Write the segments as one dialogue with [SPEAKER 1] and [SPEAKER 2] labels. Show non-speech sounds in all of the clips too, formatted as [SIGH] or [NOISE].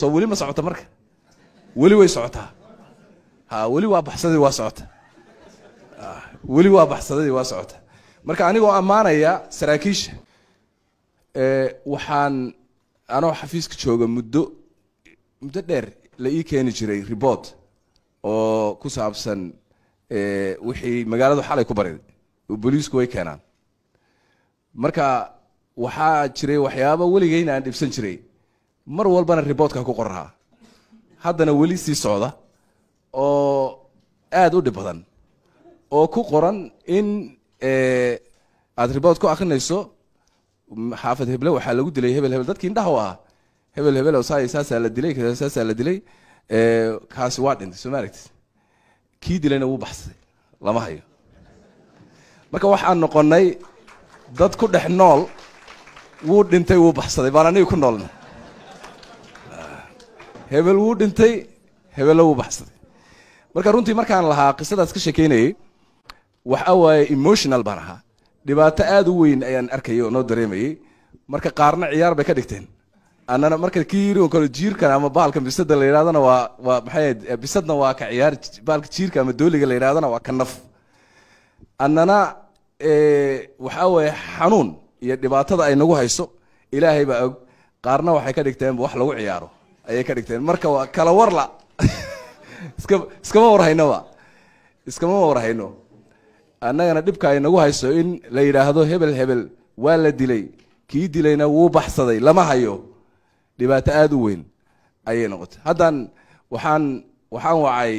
[SPEAKER 1] so weli ma socota marka weli way socotaa weli waa baxsadii waa socota weli waa baxsadadii waa socota marka anigoo ammaanaya saraakiisha waxaan anoo xafiiska jooga muddo muddo dheer la ii keeni jiray report oo ku saabsan wixii magaaladu xalay ku bariday oo booliisku way keenaan marka waxaa jiray waxyaaba weligeyna aan dhibsan jiray mar walbana riboodka ku qoraraa haddana weli sii socda oo aada u dhib badan oo ku qoran in eh, aada ribood ku akrinayso xaafad heble waxaa lagu dilay hebel hebel dadkii indhaha u ah hebel hebel saasaa la dilay saasaa la dilay eh, kaasi waa dhintay soo maaragtis kii dilayna wuu baxsaday lama hayo marka waxaan noqonnay dad ku dhex nool wuu dhintay wuu baxsaday baan aniga ku noolna hebel wuu dhintay hebella wuu baxsaday marka runtii markaan lahaa qisadaas ka sheekeynayey waxa waaye emotional baan ahaa dhibaato aad u weyn ayaan arkayay oo noo dareemayey marka qaarna ciyaar bay ka dhigteen annana marka kii yiri kale jiirkan ama baalka bisada la yidhahdana waa waa maxay bisadna waa ka ciyaar baalka jiirka ama dooliga la yidhahdana waa ka naf annana waxaa weeye xanuun iyo dhibaatada ay nagu hayso ilaahay baa og qaarna waxay ka dhigteen wax lagu ciyaaro ayay ka dhigteen marka waa kala warla [LAUGHS] iska iskama warhaynoba iskama warhayno annagana dhibka ay nagu hayso in la yidhaahdo hebel hebel waa la dilay kii dilayna wuu baxsaday lama hayo dhibaato aada u weyn ayay noqotay haddaan waxaan waxaan wacay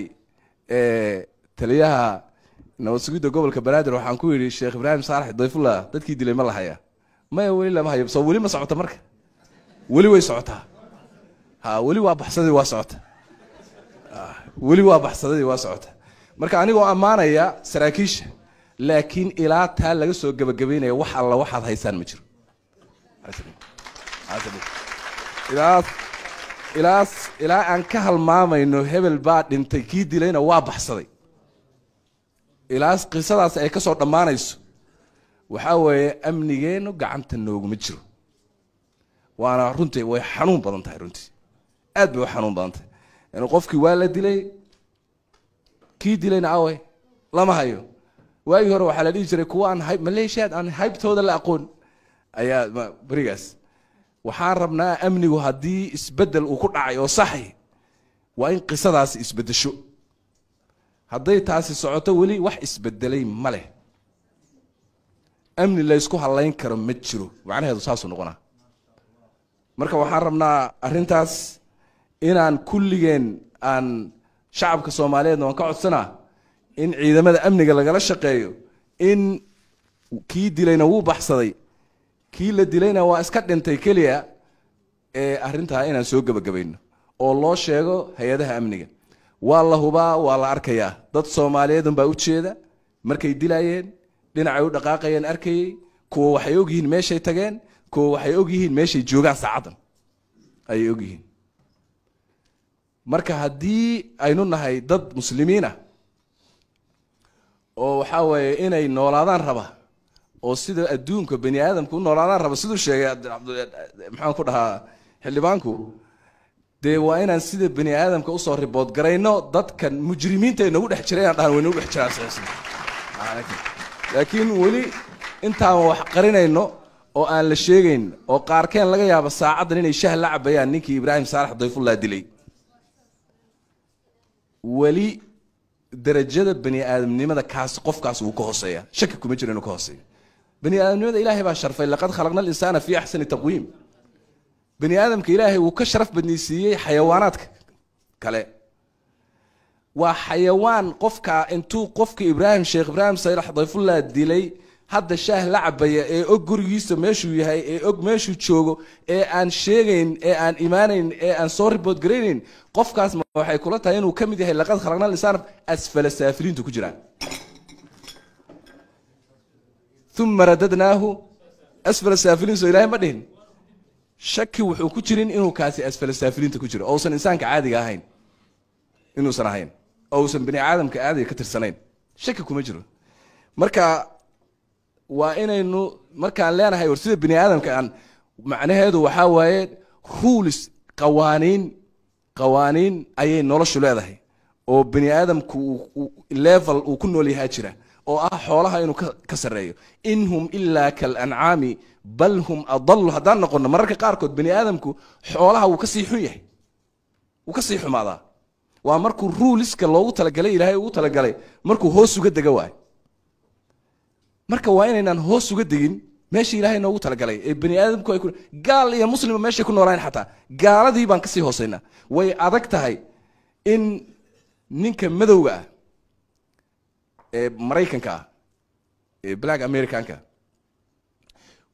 [SPEAKER 1] eh, taliyaha nabadsugidda gobolka banaadir waxaan ku yidhi sheekh ibraahim saalax dayfullah dadkii dilay ma la haya maya weli lama hayo so weli ma socota marka weli way socotaa weli waa baxsadii waa socota ah, weli waa baxsadadii waa socota marka anigoo ammaanaya saraakiisha laakiin ilaa taa laga soo gebagabeynaya wax alla waxaad haysaan ma jiro ilaa aan ka halmaamayno hebel baa dhintay kii dilayna waa baxsaday ilaa qisadaas ay ka soo dhammaanayso waxaa weeye amnigeennu gacanta nooguma jiro waana runtii way xanuun badan tahay runtii aad bay u xanuun badantay qofkii waa la dilay kii dilayna away lama hayo waagii hore waxaa la dhihi jiray kuwa aan maleeshiyaad aan haybtooda la aqoon ayaa berigaas waxaan rabnaa amnigu haddii isbedel uu ku dhacay oo saxi waa in qisadaasi isbedesho hadday taasi socoto weli wax isbedelay ma leh amni laysku halayn karo ma jiro macnaheedu saasuu noqonaa marka waxaan rabnaa arintaas inaan kulligeen aan shacabka soomaaliyeedna waan ka codsanaa in ciidamada amniga lagala shaqeeyo in kii dilayna wuu baxsaday kii la dilayna waa iska dhintay keliya ee arrintaa inaan soo gebagabayno oo loo sheego hay-adaha amniga waa la hubaa waa la arkayaa dad soomaaliyeed unbaa ujeeda markay dilayeen dhinacay u dhaqaaqayeen arkayey kuwa waxay ogyihiin meeshay tageen kuwa waxay ogyihiin meeshay joogaan saacadan ayay ogyihiin marka haddii aynu nahay dad muslimiin muslimiinah oo waxaa weeye inay noolaadaan raba oo sida adduunka bani aadamka u noolaadaan raba siduu sheegay eh, eh, maxaan ku dhahaa xildhibaanku dee waa inaan sida bani aadamka usoo ribood garayno dadkan mujrimiinta ay nagu dhex jiraan dhaan way nagu dhex jiraan weli intaama wax qarinayno oo aan la sheegayn oo qaarkeen laga yaabo saacaddan inay shah la cabayaan ninkii ibraahim saalax dayfullah dilay weli darajada bani aadamnimada kaas qofkaas uu ka hooseeya shaki kuma jiro inuu ka hooseeyo bani aadamnimada ilaahay baa sharfay laqad khalaqna alinsaana fii axsani taqwiim bani aadamka ilaahay wuu ka sharaf badnaysiiyey xayawaanaadka kale waa xayawaan qofka intuu qofka ibraahim sheekh ibraahim saylax dilay hadda shaah la cabaya ee og gurigiisa meeshuu yahay ee og meeshuu joogo ee aan sheegayn ee aan imaanayn ee aan soo ribood garaynayn qofkaas ma waxay kula tahay inuu ka mid yahay laqad khalaqna lisaanaf asfala saafiliintu ku jiraan uma radadnaahu asfala saafiliin soo ilahay ma dhihin shaki wuxuu ku jirin inuu kaasi asfala saafiliinta ku jiro ousan insaanka caadiga ahayn inuusan ahayn ousan bani aadamka caadiga ka tirsanayn shaki kuma jiro marka waa inaynu markaan leenahay war sida bini aadamka aan macnaheedu waxaa waaye ruulis qawaaniin qawaaniin ayay noloshu leedahay oo bini aadamku level uu ku nool yahaa jira oo ah xoolaha inuu ka sarreeyo in hum ilaa kalancaami bal hum adalu haddaan noqono mararka qaarkood bini aadamku xoolaha wuu kasii xun yahay wuu kasii xumaadaa waa markuu ruuliska loogu talagalay ilaahay ugu talagalay markuu hoos uga dega waayo marka waa inaynaan hoos uga degin meeshii ilaahay noogu talagalay ee bani aadamku ay gaal iyo muslima meeshay ku noolayn xataa gaaladii baan kasii hooseynaa way adag tahay in ninka madowga ah ee maraykanka ah ee black americanka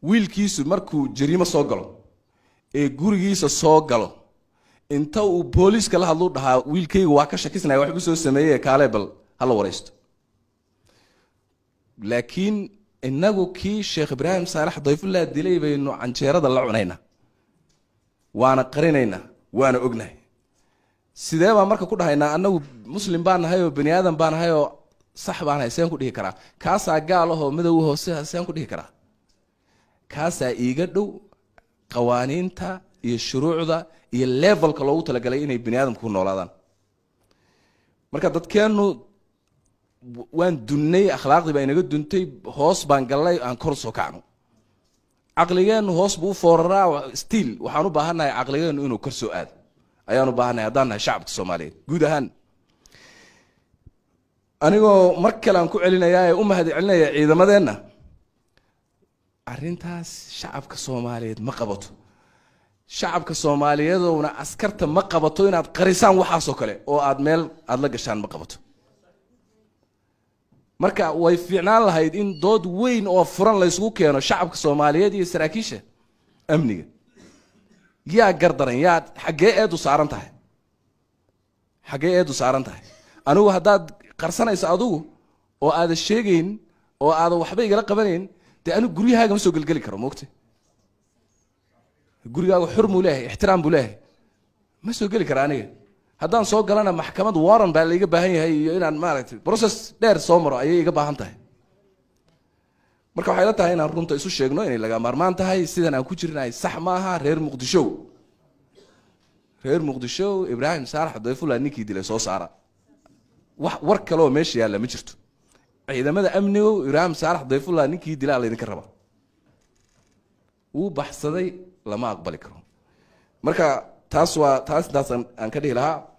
[SPEAKER 1] wiilkiisu markuu jariimo soo galo ee gurigiisa soo galo inta uu booliiska la hadluu dhahaa wiilkayga waa ka shakisnaya wax igu soo sameeye kaalee bal ha la waraysto laakiin inagu kii sheekh ibraahim saalax dayfullah dilay baynu canjeerada la cunayna waana qarinaynaa waana ognahay sidee baan marka ku dhahaynaa anagu muslim baan nahay oo bani aadam baan nahay oo sax baan nahay seen ku dhihi karaa kaasaa gaal ahoo madow hoose seen ku dhihi karaa kaasaa iiga dhow qawaaniinta iyo shuruucda iyo levelka loogu talagalay inay bani ku noolaadaan marka dadkeennu waan dunnay akhlaaqdii baa inaga duntay hoos baan gallay aan kor soo kacno caqligeennu hoos buu u stiil waxaan u baahannahay caqligeennu inuu kor soo aado ayaan u baahannahay haddaan nahay shacabka soomaaliyeed guud ahaan anigoo mar kale aan ku celinayaa ee u mahad celinaya ciidamadeenna arrintaas shacabka soomaaliyeed ma qabato shacabka soomaaliyeedowna askarta ma qabato inaad qarisaan waxaasoo kale oo aad meel aad la gashaan ma qabato marka way fiicnaan lahayd in dood weyn oo furan laysugu keeno shacabka soomaaliyeed iyo saraakiisha amniga yaa gardaran yaa xaggee eedu saaran tahay xaggee eedu saaran tahay anigu haddaad qarsanaysa adugu oo aada sheegayn oo aada waxba igala qabanayn dee anigu guryahaaga ma soo gelgeli karo mogta gurigaaga xur leeyahay ixtiraam buu leeyahay ma soo geli kara aniga haddaan soo galana maxkamad waran baa laiga baahan yahay iyo inaan maaragtay process dheer soo maro ayay iga baahan tahay marka waxay la tahay inaan runta isu sheegno inay laga maarmaan tahay sidan aan ku jirnahay sax ma aha reer muqdishow reer muqdishow ibraahim saarax dayfullah ninkii dilay soo saara wax war kaleoo meesha yaalla ma jirto ciidamada amnigow ibraahim saarax dayfullah ninkii dilaa laydinka raba wuu baxsaday lama aqbali karo marka taas waa taas intaas aan ka dhihi lahaa